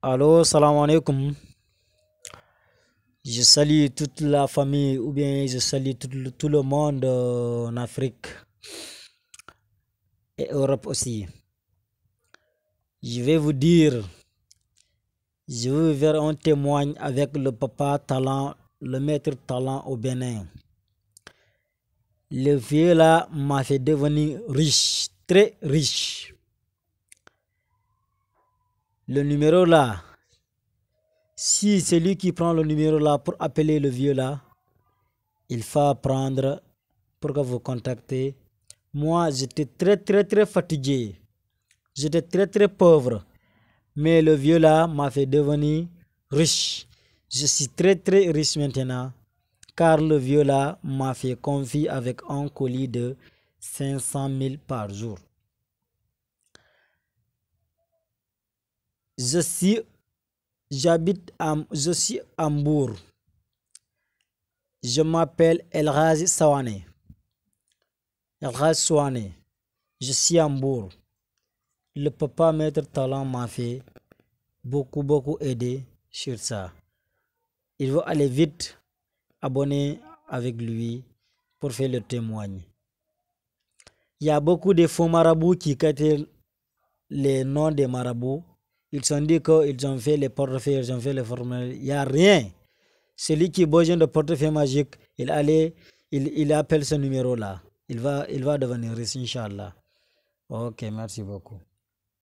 Allô, salam alaikum. Je salue toute la famille ou bien je salue tout le, monde euh, en Afrique et Europe aussi. Je vais vous dire, je vais faire un témoignage avec le papa talent, le maître talent au Bénin. Le vieux là m'a fait devenir riche, très riche le numéro là, si c'est lui qui prend le numéro là pour appeler le vieux là, il faut apprendre pour que vous contactez. Moi, j'étais très très très fatigué. J'étais très très pauvre. Mais le vieux là m'a fait devenir riche. Je suis très très riche maintenant car le vieux là m'a fait confier avec un colis de 500 000 par jour. Je suis, j'habite à, je suis à Je m'appelle Elrazi Sawane. Elrazi Sawane. Je suis à Le papa maître talent m'a fait beaucoup, beaucoup aider sur ça. Il veut aller vite abonner avec lui pour faire le témoignage. Il y a beaucoup de faux marabouts qui quittent les noms des marabouts ils ont dit qu'ils ont fait les portefeuilles, ils ont fait les formules. Il n'y a rien. Celui qui a besoin de portefeuille magique, il, allait, il, il appelle ce numéro-là. Il va, il va devenir riche, Inch'Allah. Ok, merci beaucoup.